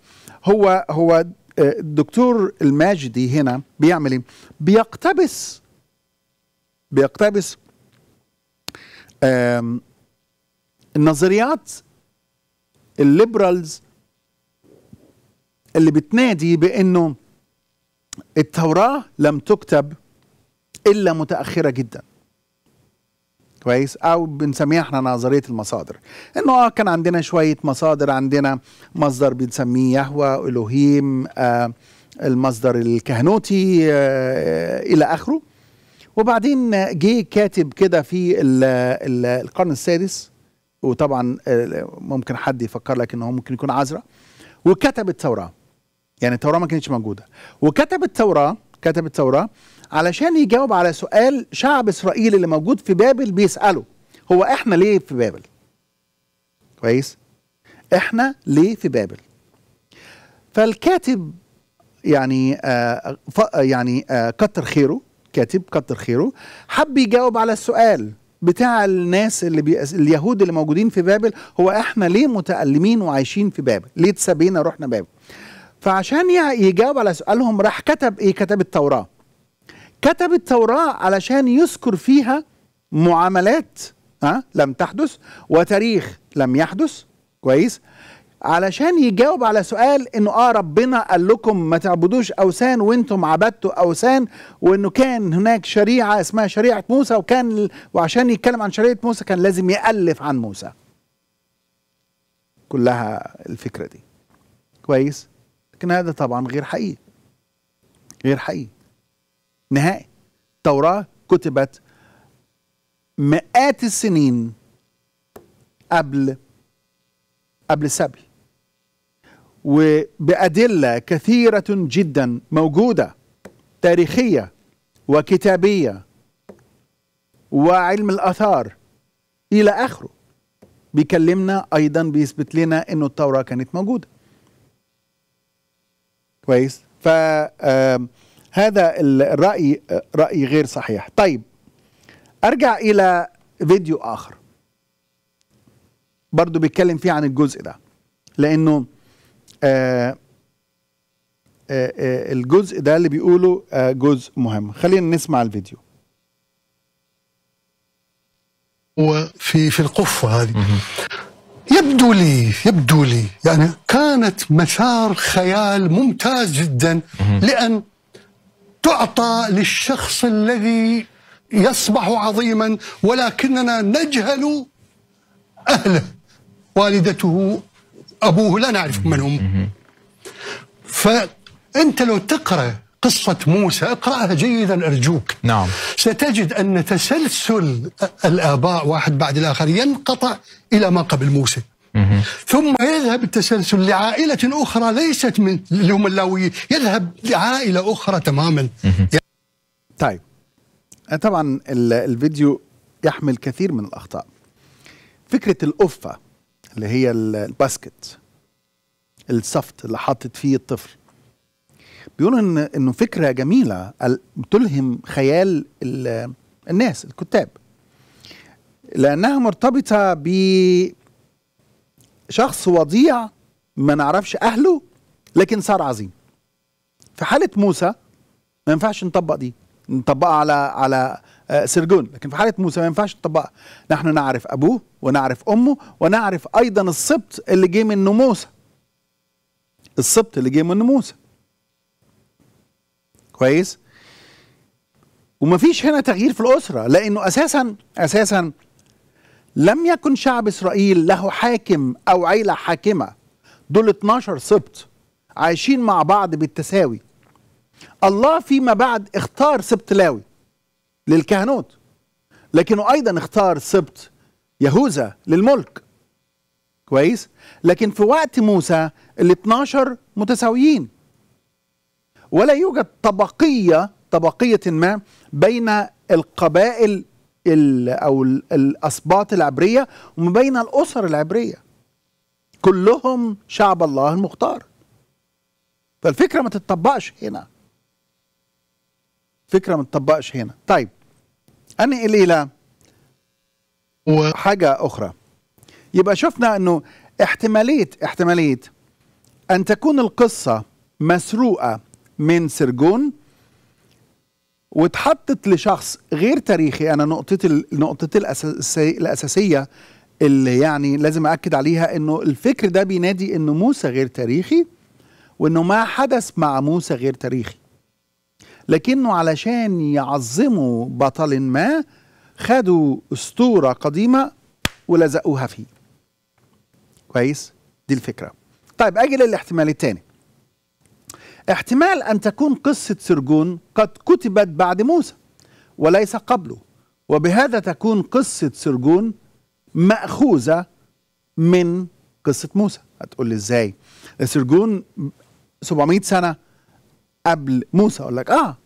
هو هو الدكتور آه، الماجدي هنا بيعمل ايه بيقتبس بيقتبس النظريات الليبرالز اللي بتنادي بانه التوراه لم تكتب الا متاخره جدا كويس او بنسميها احنا نظريه المصادر انه اه كان عندنا شويه مصادر عندنا مصدر بنسميه يهوى الوهيم آه المصدر الكهنوتي آه الى اخره وبعدين جه كاتب كده في الـ الـ القرن السادس وطبعا آه، ممكن حد يفكر لك ان هو ممكن يكون عذراء وكتب التوراه يعني التوراه ما كانتش موجوده وكتب التوراه كتب التوراه علشان يجاوب على سؤال شعب اسرائيل اللي موجود في بابل بيساله هو احنا ليه في بابل كويس احنا ليه في بابل فالكاتب يعني آه يعني آه كتر خيره كاتب كتر خيره حب يجاوب على السؤال بتاع الناس اللي بي... اليهود اللي موجودين في بابل هو احنا ليه متألمين وعايشين في بابل ليه اتسابينا رحنا بابل فعشان يجاوب على سؤالهم راح كتب ايه كتب التوراه كتب التوراه علشان يذكر فيها معاملات أه؟ لم تحدث وتاريخ لم يحدث كويس علشان يجاوب على سؤال انه اه ربنا قال لكم ما تعبدوش اوثان وانتم عبدتوا اوثان وانه كان هناك شريعه اسمها شريعه موسى وكان وعشان يتكلم عن شريعه موسى كان لازم يالف عن موسى كلها الفكره دي كويس لكن هذا طبعا غير حقيقي غير حقيقي نهائي التوراة كتبت مئات السنين قبل قبل السبي وبأدلة كثيرة جدا موجودة تاريخية وكتابية وعلم الآثار إلى آخره بيكلمنا أيضا بيثبت لنا أن التوراة كانت موجودة كويس ف هذا الرأي رأي غير صحيح طيب أرجع إلى فيديو آخر برضو بيتكلم فيه عن الجزء ده لأنه آآ آه، آآ آه، آه، الجزء ده اللي بيقوله جزء مهم خلينا نسمع الفيديو وفي في القفة هذه يبدو لي يبدو لي يعني كانت مسار خيال ممتاز جدا لأن تعطى للشخص الذي يصبح عظيما ولكننا نجهل أهله والدته أبوه لا نعرف من هم فأنت لو تقرأ قصة موسى اقرأها جيدا أرجوك نعم ستجد أن تسلسل الآباء واحد بعد الآخر ينقطع إلى ما قبل موسى ثم يذهب التسلسل لعائلة أخرى ليست من اللي هم اللاويين يذهب لعائلة أخرى تماما طيب آه، طبعا الفيديو يحمل كثير من الأخطاء فكرة الأفة اللي هي الباسكت الصفت اللي حاطط فيه الطفل بيقولوا ان انه فكره جميله تلهم خيال الناس الكتاب لانها مرتبطه شخص وضيع ما نعرفش اهله لكن صار عظيم في حاله موسى ما ينفعش نطبق دي نطبقها على على آه، سرجون لكن في حاله موسى ما ينفعش نطبقها نحن نعرف ابوه ونعرف امه ونعرف ايضا السبط اللي جه منه موسى السبط اللي جه منه موسى كويس ومفيش هنا تغيير في الاسره لانه اساسا اساسا لم يكن شعب اسرائيل له حاكم او عيله حاكمه دول 12 سبط عايشين مع بعض بالتساوي الله فيما بعد اختار سبط لاوي للكهنوت لكنه ايضا اختار سبط يهوذا للملك كويس لكن في وقت موسى ال 12 متساويين ولا يوجد طبقية طبقية ما بين القبائل أو الأسباط العبرية وما بين الأسر العبرية كلهم شعب الله المختار فالفكرة ما تتطبقش هنا فكرة ما تتطبقش هنا طيب أنقل إلى حاجة أخرى يبقى شفنا أنه احتمالية احتمالية أن تكون القصة مسروقة من سرجون واتحطت لشخص غير تاريخي انا نقطتي نقطتي الأساسي الاساسيه اللي يعني لازم اكد عليها انه الفكر ده بينادي انه موسى غير تاريخي وانه ما حدث مع موسى غير تاريخي لكنه علشان يعظموا بطل ما خدوا اسطوره قديمه ولزقوها فيه كويس دي الفكره طيب اجي للاحتمال الثاني احتمال أن تكون قصة سرجون قد كتبت بعد موسى وليس قبله وبهذا تكون قصة سرجون مأخوذة من قصة موسى هتقول لي ازاي سرجون 700 سنة قبل موسى أقول لك آه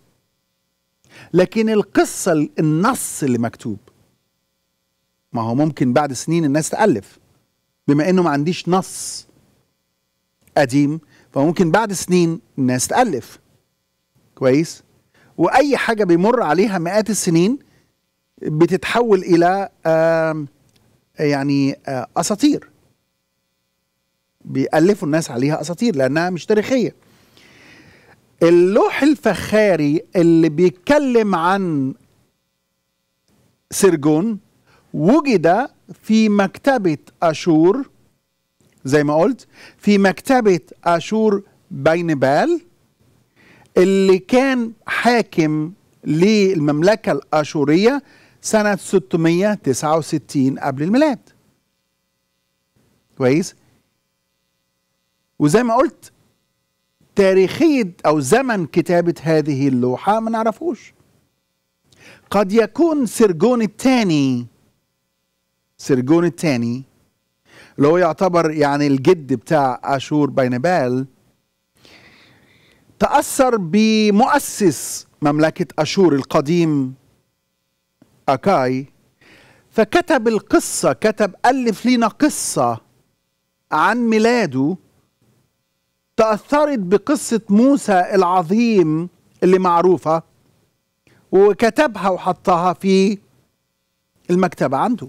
لكن القصة النص اللي مكتوب ما هو ممكن بعد سنين الناس تألف بما انه ما عنديش نص قديم فممكن بعد سنين الناس تألف كويس واي حاجه بيمر عليها مئات السنين بتتحول الى يعني آه، اساطير بيألفوا الناس عليها اساطير لانها مش تاريخيه اللوح الفخاري اللي بيتكلم عن سرجون وجد في مكتبه اشور زي ما قلت في مكتبة أشور بين بال اللي كان حاكم للمملكة الأشورية سنة 669 قبل الميلاد كويس وزي ما قلت تاريخية أو زمن كتابة هذه اللوحة ما نعرفوش قد يكون سرجون الثاني سرجون الثاني اللي هو يعتبر يعني الجد بتاع اشور بينبال تاثر بمؤسس مملكه اشور القديم اكاي فكتب القصه كتب الف لينا قصه عن ميلاده تاثرت بقصه موسى العظيم اللي معروفه وكتبها وحطها في المكتبه عنده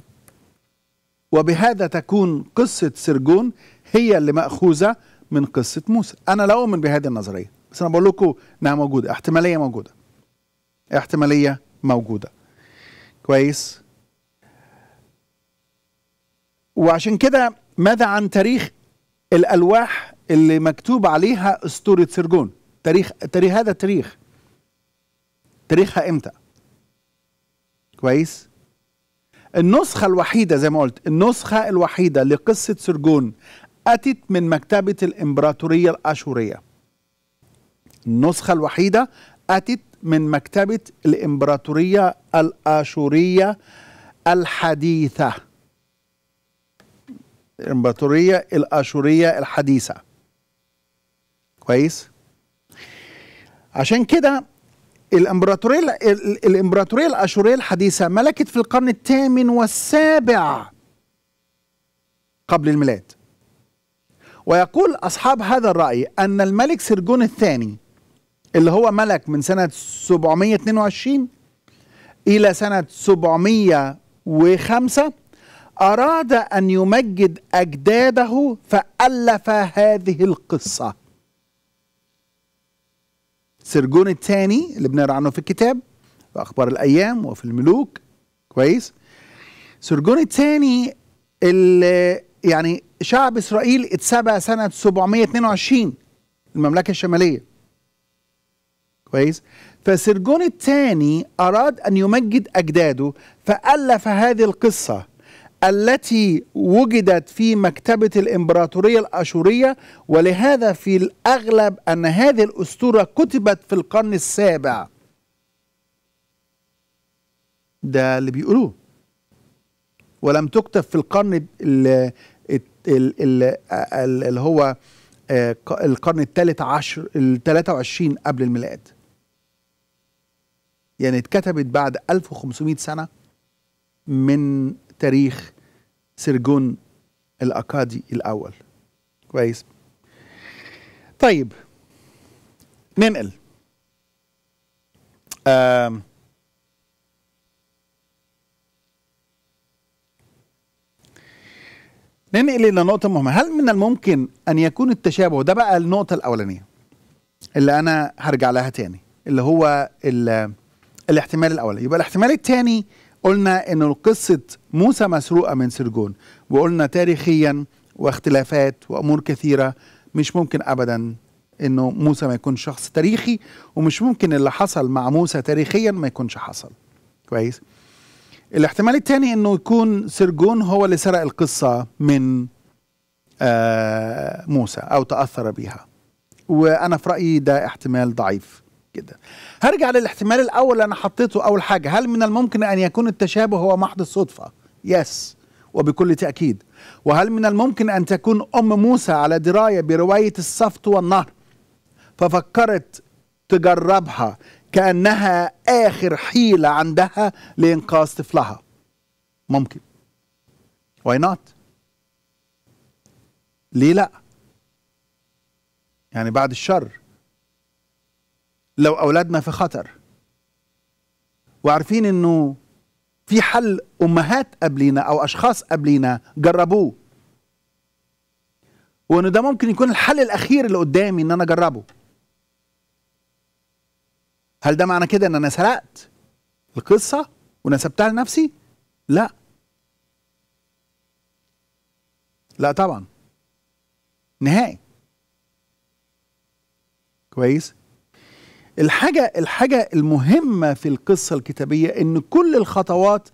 وبهذا تكون قصة سرجون هي اللي مأخوذة من قصة موسى أنا لا أؤمن بهذه النظرية بس أنا بقول لكم إنها موجودة احتمالية موجودة احتمالية موجودة كويس وعشان كده ماذا عن تاريخ الألواح اللي مكتوب عليها أسطورة سرجون تاريخ تاريخ هذا التاريخ تاريخها إمتى كويس النسخة الوحيدة زي ما قلت النسخة الوحيدة لقصة سرجون أتت من مكتبة الإمبراطورية الأشورية النسخة الوحيدة أتت من مكتبة الإمبراطورية الآشورية الحديثة الإمبراطورية الآشورية الحديثة كويس عشان كده الامبراطوريه الامبراطوريه الاشوريه الحديثه ملكت في القرن الثامن والسابع قبل الميلاد ويقول اصحاب هذا الراي ان الملك سرجون الثاني اللي هو ملك من سنه 722 الى سنه 705 اراد ان يمجد اجداده فالف هذه القصه سرجون الثاني اللي بنقرا عنه في الكتاب في اخبار الايام وفي الملوك كويس سرجون الثاني اللي يعني شعب اسرائيل اتسبى سنه 722 المملكه الشماليه كويس فسرجون الثاني اراد ان يمجد اجداده فالف هذه القصه التي وجدت في مكتبة الإمبراطورية الأشورية ولهذا في الأغلب أن هذه الأسطورة كتبت في القرن السابع ده اللي بيقولوه ولم تكتب في القرن اللي, هو آه، القرن الثالث عشر الثلاثة 23 قبل الميلاد يعني اتكتبت بعد 1500 سنة من تاريخ سرجون الأكادي الأول كويس طيب ننقل آم. ننقل إلى نقطة مهمة هل من الممكن أن يكون التشابه ده بقى النقطة الأولانية اللي أنا هرجع لها تاني اللي هو الاحتمال الأول يبقى الاحتمال التاني قلنا ان قصه موسى مسروقه من سرجون وقلنا تاريخيا واختلافات وامور كثيره مش ممكن ابدا انه موسى ما يكونش شخص تاريخي ومش ممكن اللي حصل مع موسى تاريخيا ما يكونش حصل كويس الاحتمال الثاني انه يكون سرجون هو اللي سرق القصه من آه موسى او تاثر بيها وانا في رايي ده احتمال ضعيف جدا هرجع للاحتمال الاول اللي انا حطيته اول حاجه هل من الممكن ان يكون التشابه هو محض الصدفه يس وبكل تاكيد وهل من الممكن ان تكون ام موسى على درايه بروايه الصفت والنهر ففكرت تجربها كانها اخر حيله عندها لانقاذ طفلها ممكن واي نوت ليه لا يعني بعد الشر لو أولادنا في خطر وعارفين أنه في حل أمهات قبلينا أو أشخاص قبلينا جربوه وأن ده ممكن يكون الحل الأخير اللي قدامي أن أنا أجربه هل ده معنى كده أن أنا سرقت القصة ونسبتها لنفسي؟ لا لا طبعا نهائي كويس الحاجة الحاجة المهمة في القصة الكتابية إن كل الخطوات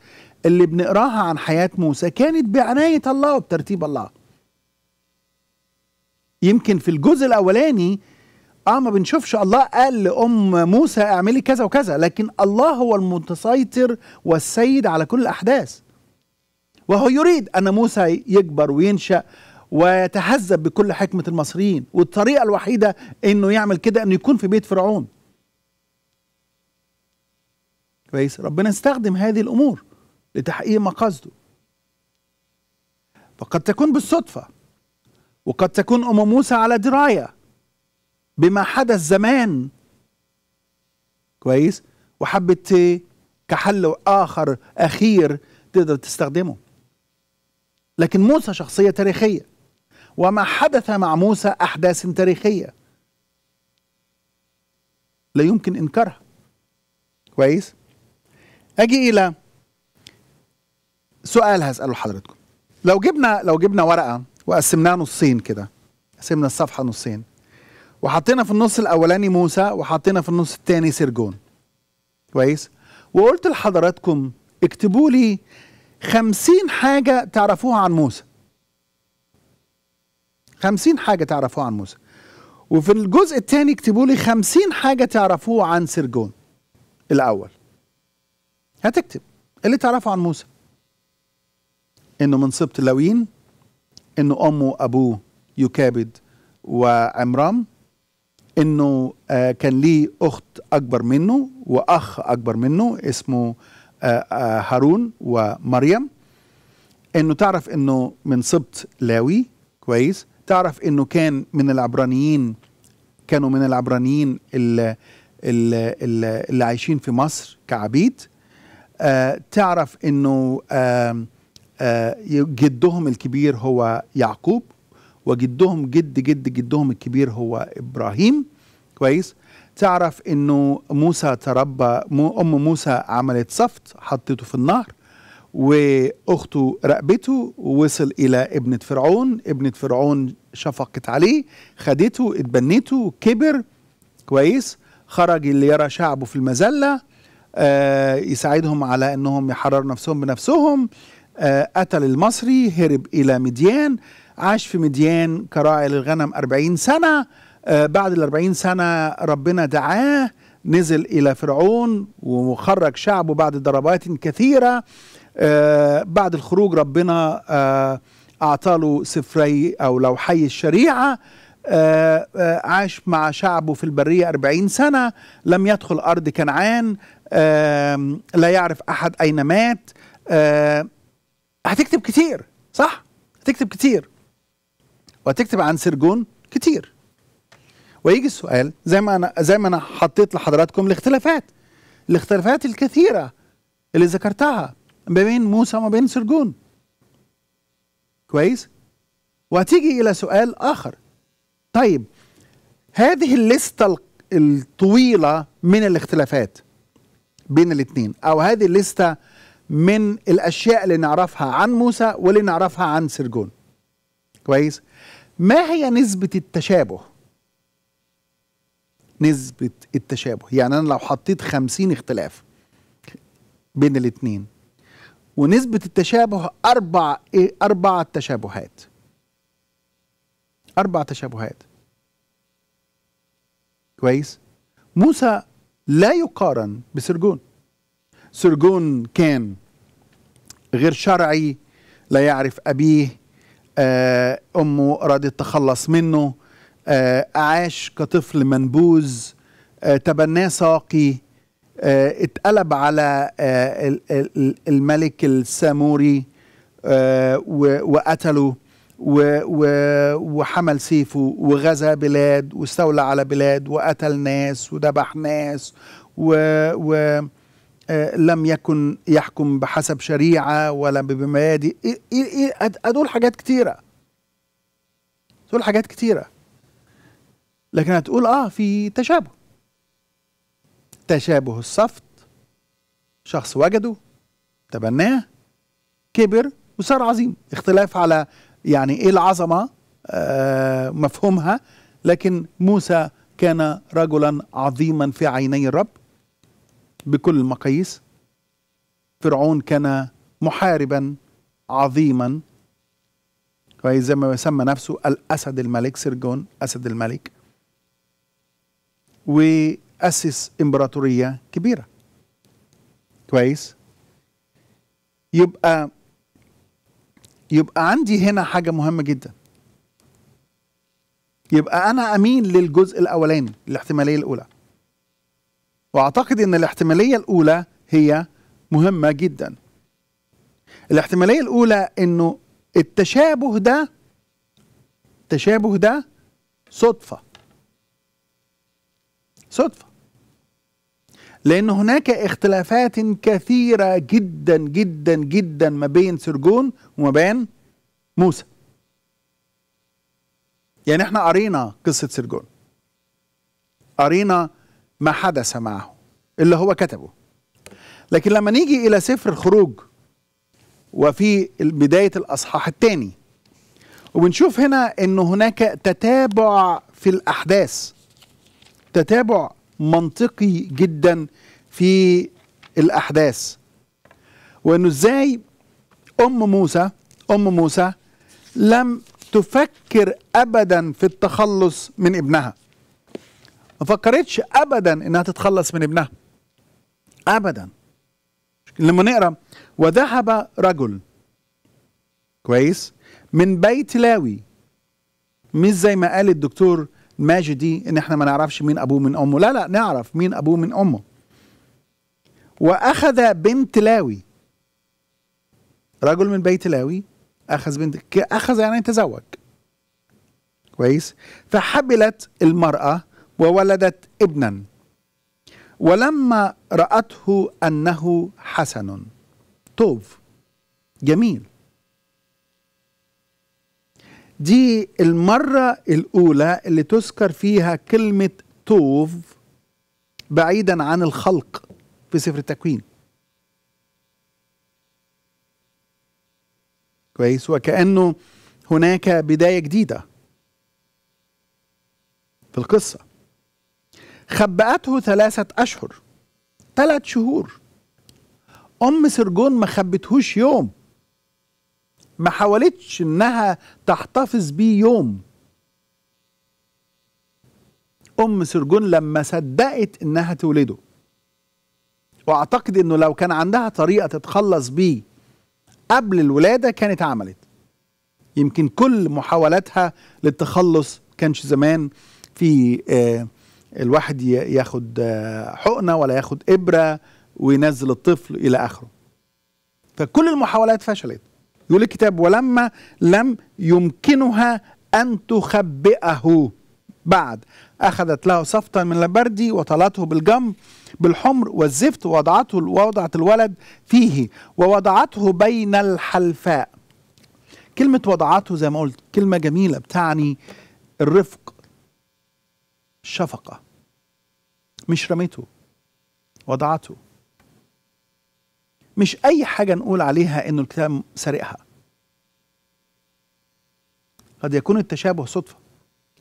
اللي بنقراها عن حياة موسى كانت بعناية الله وبترتيب الله يمكن في الجزء الأولاني اه ما بنشوفش الله قال لأم موسى اعملي كذا وكذا لكن الله هو المتسيطر والسيد على كل الأحداث وهو يريد أن موسى يكبر وينشأ ويتهذب بكل حكمة المصريين والطريقة الوحيدة أنه يعمل كده أنه يكون في بيت فرعون كويس ربنا استخدم هذه الامور لتحقيق مقاصده فقد تكون بالصدفه وقد تكون ام موسى على درايه بما حدث زمان كويس وحبت كحل اخر اخير تقدر تستخدمه لكن موسى شخصيه تاريخيه وما حدث مع موسى احداث تاريخيه لا يمكن انكارها كويس اجي الى سؤال هساله حضرتكم لو جبنا لو جبنا ورقه وقسمناها نصين كده قسمنا الصفحه نصين وحطينا في النص الاولاني موسى وحطينا في النص الثاني سرجون كويس وقلت لحضراتكم اكتبوا لي خمسين حاجة تعرفوها عن موسى خمسين حاجة تعرفوها عن موسى وفي الجزء الثاني اكتبوا لي خمسين حاجة تعرفوها عن سرجون الأول هتكتب اللي تعرفه عن موسى انه من سبط لوين انه امه وابوه يكابد وعمرام انه آه كان ليه اخت اكبر منه واخ اكبر منه اسمه آه آه هارون ومريم انه تعرف انه من سبط لاوي كويس تعرف انه كان من العبرانيين كانوا من العبرانيين اللي, اللي, اللي عايشين في مصر كعبيد آه، تعرف انه آه، جدهم الكبير هو يعقوب وجدهم جد جد جدهم الكبير هو ابراهيم كويس تعرف انه موسى تربى ام موسى عملت صفت حطته في النهر واخته رقبته ووصل الى ابنه فرعون ابنه فرعون شفقت عليه خدته اتبنته كبر كويس خرج اللي يرى شعبه في المذله آه، يساعدهم على انهم يحرروا نفسهم بنفسهم آه، قتل المصري هرب الى مديان عاش في مديان كراعي للغنم 40 سنه آه، بعد ال 40 سنه ربنا دعاه نزل الى فرعون وخرج شعبه بعد ضربات كثيره بعد الخروج ربنا أعطاه سفري او لوحي الشريعه آه، آه، عاش مع شعبه في البرية أربعين سنة لم يدخل أرض كنعان لا يعرف أحد أين مات آه، هتكتب كتير صح هتكتب كتير وهتكتب عن سرجون كتير ويجي السؤال زي ما أنا زي ما أنا حطيت لحضراتكم الاختلافات الاختلافات الكثيرة اللي ذكرتها ما بين موسى وما بين سرجون كويس وهتيجي إلى سؤال آخر طيب هذه الليستة الطويلة من الاختلافات بين الاثنين أو هذه الليستة من الأشياء اللي نعرفها عن موسى واللي نعرفها عن سرجون كويس ما هي نسبة التشابه نسبة التشابه يعني أنا لو حطيت خمسين اختلاف بين الاثنين ونسبة التشابه أربع إيه، أربع تشابهات أربع تشابهات كويس موسى لا يقارن بسرجون سرجون كان غير شرعي لا يعرف أبيه آه، أمه أرادت التخلص منه آه، عاش كطفل منبوذ آه، تبناه ساقي اتقلب على الملك الساموري وقتله و و وحمل سيفه وغزا بلاد واستولى على بلاد وقتل ناس وذبح ناس و, و آه، لم يكن يحكم بحسب شريعة ولا بمبادئ هدول حاجات كتيرة دول حاجات كتيرة لكن هتقول آه في تشابه تشابه الصفت شخص وجده تبناه كبر وصار عظيم اختلاف على يعني ايه العظمه آه، مفهومها لكن موسى كان رجلا عظيما في عيني الرب بكل المقاييس فرعون كان محاربا عظيما كويس زي ما يسمى نفسه الاسد الملك سرجون اسد الملك واسس امبراطوريه كبيره كويس يبقى يبقى عندي هنا حاجه مهمه جدا يبقى انا اميل للجزء الاولاني الاحتماليه الاولى واعتقد ان الاحتماليه الاولى هي مهمه جدا الاحتماليه الاولى انه التشابه ده التشابه ده صدفه صدفه لأن هناك اختلافات كثيرة جدا جدا جدا ما بين سرجون وما بين موسى يعني احنا قرينا قصة سرجون قرينا ما حدث معه اللي هو كتبه لكن لما نيجي إلى سفر الخروج وفي بداية الأصحاح الثاني وبنشوف هنا أن هناك تتابع في الأحداث تتابع منطقي جدا في الأحداث وأنه إزاي أم موسى أم موسى لم تفكر أبدا في التخلص من ابنها ما فكرتش أبدا إنها تتخلص من ابنها أبدا لما نقرأ وذهب رجل كويس من بيت لاوي مش زي ما قال الدكتور ماجدي ان احنا ما نعرفش مين ابوه من امه لا لا نعرف مين ابوه من امه واخذ بنت لاوي رجل من بيت لاوي اخذ بنت اخذ يعني تزوج كويس فحبلت المراه وولدت ابنا ولما راته انه حسن طوب جميل دي المرة الأولى اللي تذكر فيها كلمة توف بعيدا عن الخلق في سفر التكوين كويس وكأنه هناك بداية جديدة في القصة خبأته ثلاثة أشهر ثلاث شهور أم سرجون ما خبتهوش يوم ما حاولتش انها تحتفظ بيه يوم ام سرجون لما صدقت انها تولده واعتقد انه لو كان عندها طريقه تتخلص بيه قبل الولاده كانت عملت يمكن كل محاولاتها للتخلص كانش زمان في آه، الواحد ياخد آه، حقنه ولا ياخد ابره وينزل الطفل الى اخره فكل المحاولات فشلت يقول الكتاب ولما لم يمكنها أن تخبئه بعد أخذت له صفطا من البردي وطلته بالجم بالحمر والزفت ووضعته ووضعت الولد فيه ووضعته بين الحلفاء كلمة وضعته زي ما قلت كلمة جميلة بتعني الرفق الشفقة مش رميته وضعته مش اي حاجه نقول عليها انه الكتاب سارقها قد يكون التشابه صدفه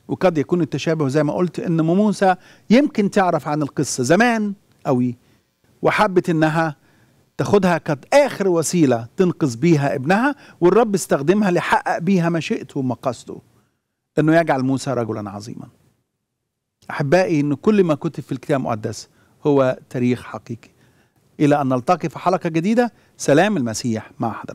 وقد يكون التشابه زي ما قلت ان موسى يمكن تعرف عن القصه زمان قوي وحبت انها تاخدها كانت اخر وسيله تنقذ بيها ابنها والرب استخدمها ليحقق بيها مشيئته ومقاصده انه يجعل موسى رجلا عظيما احبائي ان كل ما كتب في الكتاب المقدس هو تاريخ حقيقي إلى أن نلتقي في حلقة جديدة سلام المسيح مع حضرتك